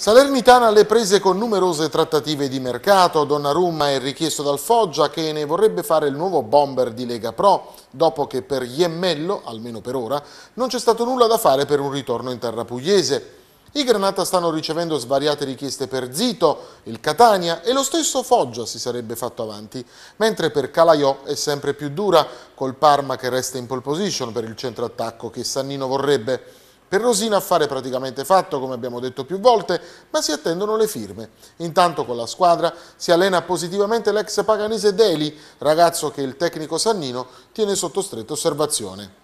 Salernitana alle prese con numerose trattative di mercato, Donnarumma è richiesto dal Foggia che ne vorrebbe fare il nuovo bomber di Lega Pro, dopo che per Iemmello, almeno per ora, non c'è stato nulla da fare per un ritorno in terra pugliese. I Granata stanno ricevendo svariate richieste per Zito, il Catania e lo stesso Foggia si sarebbe fatto avanti, mentre per Calaiò è sempre più dura, col Parma che resta in pole position per il centroattacco che Sannino vorrebbe. Per Rosina affare praticamente fatto, come abbiamo detto più volte, ma si attendono le firme. Intanto con la squadra si allena positivamente l'ex paganese Deli, ragazzo che il tecnico Sannino tiene sotto stretta osservazione.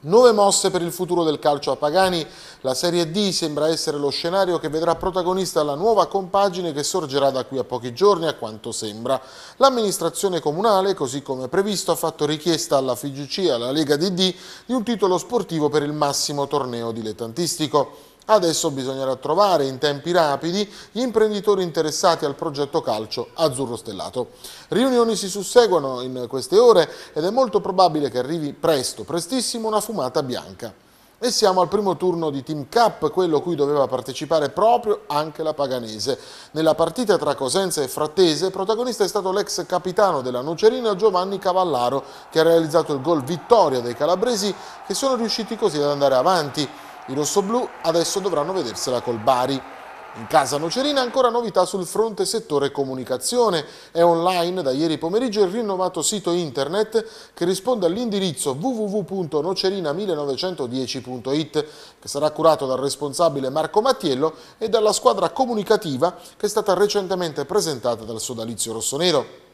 Nuove mosse per il futuro del calcio a Pagani. La Serie D sembra essere lo scenario che vedrà protagonista la nuova compagine che sorgerà da qui a pochi giorni, a quanto sembra. L'amministrazione comunale, così come previsto, ha fatto richiesta alla FIGC e alla Lega DD di un titolo sportivo per il massimo torneo dilettantistico. Adesso bisognerà trovare in tempi rapidi gli imprenditori interessati al progetto calcio Azzurro Stellato. Riunioni si susseguono in queste ore ed è molto probabile che arrivi presto, prestissimo, una fumata bianca. E siamo al primo turno di Team Cup, quello cui doveva partecipare proprio anche la Paganese. Nella partita tra Cosenza e Frattese, protagonista è stato l'ex capitano della Nocerina Giovanni Cavallaro, che ha realizzato il gol vittoria dei calabresi, che sono riusciti così ad andare avanti. I rossoblù adesso dovranno vedersela col Bari. In casa nocerina ancora novità sul fronte settore comunicazione. È online da ieri pomeriggio il rinnovato sito internet che risponde all'indirizzo www.nocerina1910.it che sarà curato dal responsabile Marco Mattiello e dalla squadra comunicativa che è stata recentemente presentata dal sodalizio rossonero.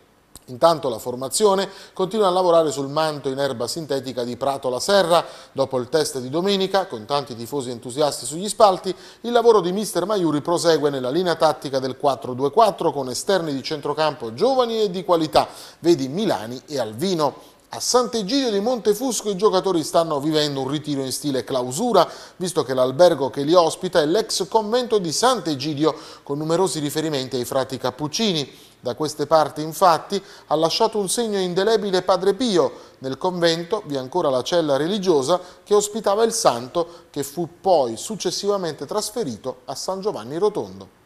Intanto la formazione continua a lavorare sul manto in erba sintetica di Prato La Serra. Dopo il test di domenica, con tanti tifosi entusiasti sugli spalti, il lavoro di mister Maiuri prosegue nella linea tattica del 4-2-4 con esterni di centrocampo giovani e di qualità, vedi Milani e Alvino. A Sant'Egidio di Montefusco i giocatori stanno vivendo un ritiro in stile clausura, visto che l'albergo che li ospita è l'ex convento di Sant'Egidio, con numerosi riferimenti ai frati cappuccini. Da queste parti, infatti, ha lasciato un segno indelebile Padre Pio. Nel convento vi è ancora la cella religiosa che ospitava il santo, che fu poi successivamente trasferito a San Giovanni Rotondo.